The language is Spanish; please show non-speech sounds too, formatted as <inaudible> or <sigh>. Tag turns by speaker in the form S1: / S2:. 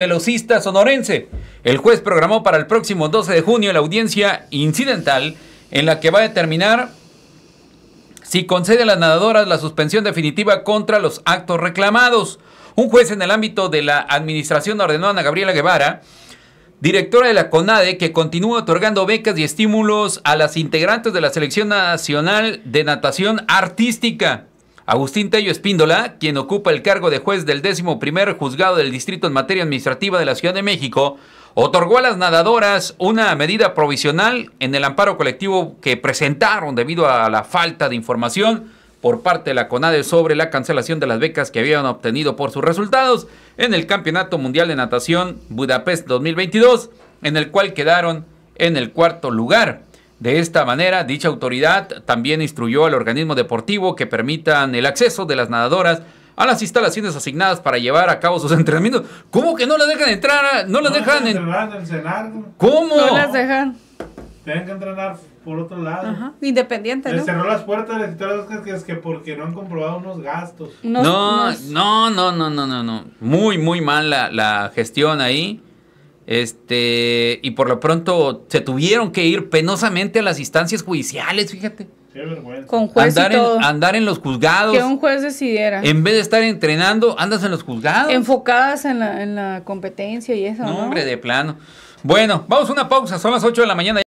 S1: velocista sonorense. El juez programó para el próximo 12 de junio la audiencia incidental en la que va a determinar si concede a las nadadoras la suspensión definitiva contra los actos reclamados. Un juez en el ámbito de la administración ordenó a Gabriela Guevara, directora de la CONADE, que continúa otorgando becas y estímulos a las integrantes de la Selección Nacional de Natación Artística. Agustín Tello Espíndola, quien ocupa el cargo de juez del décimo primer juzgado del distrito en materia administrativa de la Ciudad de México, otorgó a las nadadoras una medida provisional en el amparo colectivo que presentaron debido a la falta de información por parte de la CONADE sobre la cancelación de las becas que habían obtenido por sus resultados en el Campeonato Mundial de Natación Budapest 2022, en el cual quedaron en el cuarto lugar. De esta manera, dicha autoridad también instruyó al organismo deportivo que permitan el acceso de las nadadoras a las instalaciones asignadas para llevar a cabo sus <laughs> entrenamientos. ¿Cómo que no las dejan entrar? No las dejan entrar en... ¿Cómo? No las dejan. Tienen que entrenar por otro lado. Ajá. Independiente, cerró las puertas, y todas las que porque no han comprobado unos gastos. no, no, no, no, no, no, no. Muy, muy mal la, la gestión ahí. Este, y por lo pronto se tuvieron que ir penosamente a las instancias judiciales, fíjate. Con andar, En, los juzgados. Que un juez decidiera. En vez de estar entrenando, andas en los juzgados. Enfocadas en la, en la competencia y eso. No, hombre, de plano. Bueno, vamos a una pausa, son las 8 de la mañana.